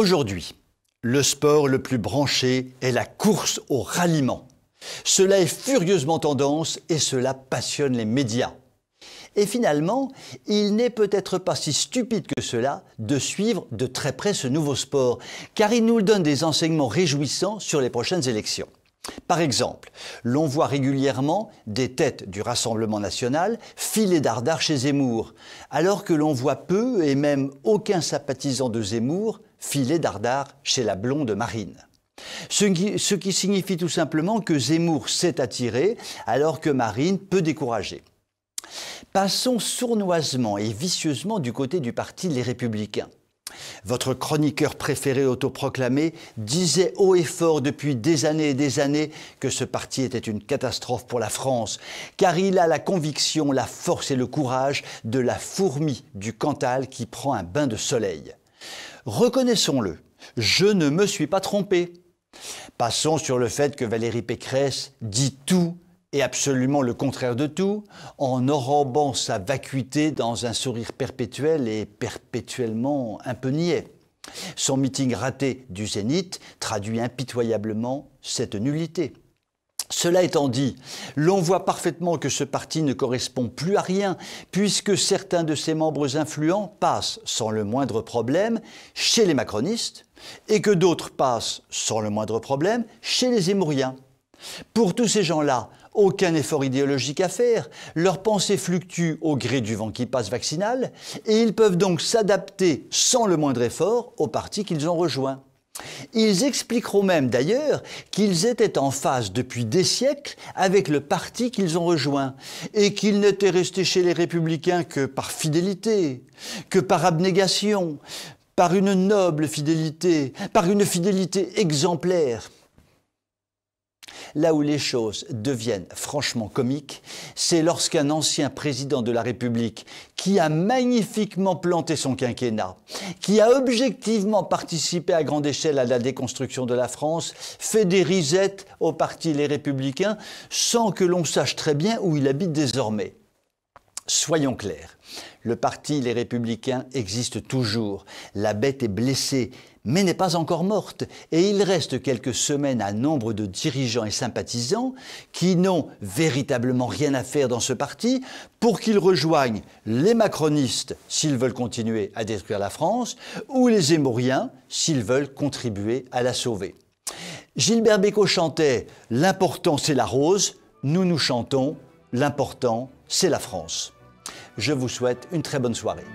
Aujourd'hui, le sport le plus branché est la course au ralliement. Cela est furieusement tendance et cela passionne les médias. Et finalement, il n'est peut-être pas si stupide que cela de suivre de très près ce nouveau sport, car il nous donne des enseignements réjouissants sur les prochaines élections. Par exemple, l'on voit régulièrement des têtes du Rassemblement national filer d'ardard chez Zemmour, alors que l'on voit peu et même aucun sympathisant de Zemmour filet dardard chez la blonde marine. Ce qui, signifie tout simplement que Zemmour s'est attiré, alors que Marine peut décourager. Passons sournoisement et vicieusement du côté du parti Les Républicains. Votre chroniqueur préféré autoproclamé disait haut et fort depuis des années et des années que ce parti était une catastrophe pour la France, car il a la conviction, la force et le courage de la fourmi du Cantal qui prend un bain de soleil. Reconnaissons-le, je ne me suis pas trompé. Passons sur le fait que Valérie Pécresse dit tout et absolument le contraire de tout, en enrobant sa vacuité dans un sourire perpétuel et perpétuellement un peu niais. Son meeting raté du Zénith traduit impitoyablement cette nullité. Cela étant dit, l'on voit parfaitement que ce parti ne correspond plus à rien, puisque certains de ses membres influents passent, sans le moindre problème, chez les macronistes, et que d'autres passent, sans le moindre problème, chez les émouriens. Pour tous ces gens-là, aucun effort idéologique à faire, leurs pensées fluctuent au gré du vent qui passe vaccinal, et ils peuvent donc s'adapter sans le moindre effort au parti qu'ils ont rejoint. Ils expliqueront même d'ailleurs qu'ils étaient en phase depuis des siècles avec le parti qu'ils ont rejoint et qu'ils n'étaient restés chez les républicains que par fidélité, que par abnégation, par une noble fidélité, par une fidélité exemplaire. Là où les choses deviennent franchement comiques, c'est lorsqu'un ancien président de la République, qui a magnifiquement planté son quinquennat, qui a objectivement participé à grande échelle à la déconstruction de la France, fait des risettes au parti Les Républicains sans que l'on sache très bien où il habite désormais. Soyons clairs, le parti Les Républicains existe toujours. La bête est blessée, mais n'est pas encore morte, et il reste quelques semaines à nombre de dirigeants et sympathisants qui n'ont véritablement rien à faire dans ce parti pour qu'ils rejoignent les macronistes s'ils veulent continuer à détruire la France, ou les zémouriens s'ils veulent contribuer à la sauver. Gilbert Bécaud chantait L'important c'est la rose, nous nous chantons L'important c'est la France. Je vous souhaite une très bonne soirée.